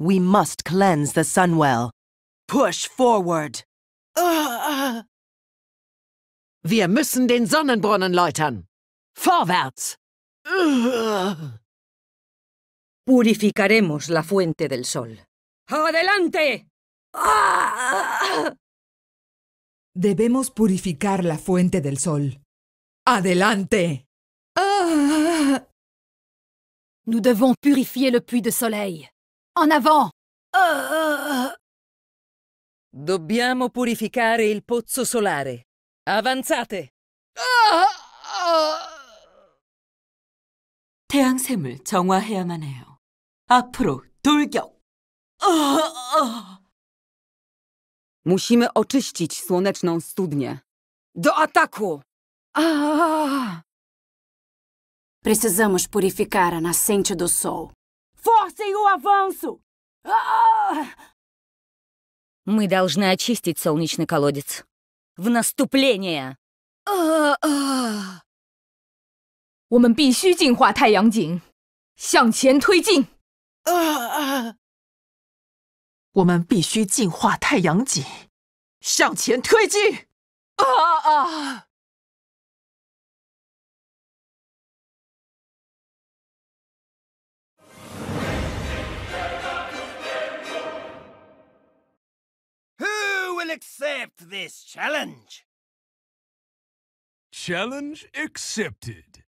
We must cleanse the Sunwell. Push forward. Uh. Wir müssen den Sonnenbrunnen läutern. Vorwärts. Purificaremos la fuente del sol. ¡Adelante! Uh. Debemos purificar la fuente del sol. ¡Adelante! Nous devons purifier le puits de soleil. En avant uh. Dobbiamo purificare il pozzo solare. Avanzate! 태양샘을 정화해야만 해요. 앞으로 돌격! Musimy oczyścić słoneczną studnię. Do ataku! Precisamos purificar a nascente do sol. Прекратите у авансу! Мы должны очистить солнечный колодец. В наступление! 呃呃，我们必须净化太阳井，向前推进。呃呃，我们必须净化太阳井，向前推进。啊啊！will accept this challenge. Challenge accepted.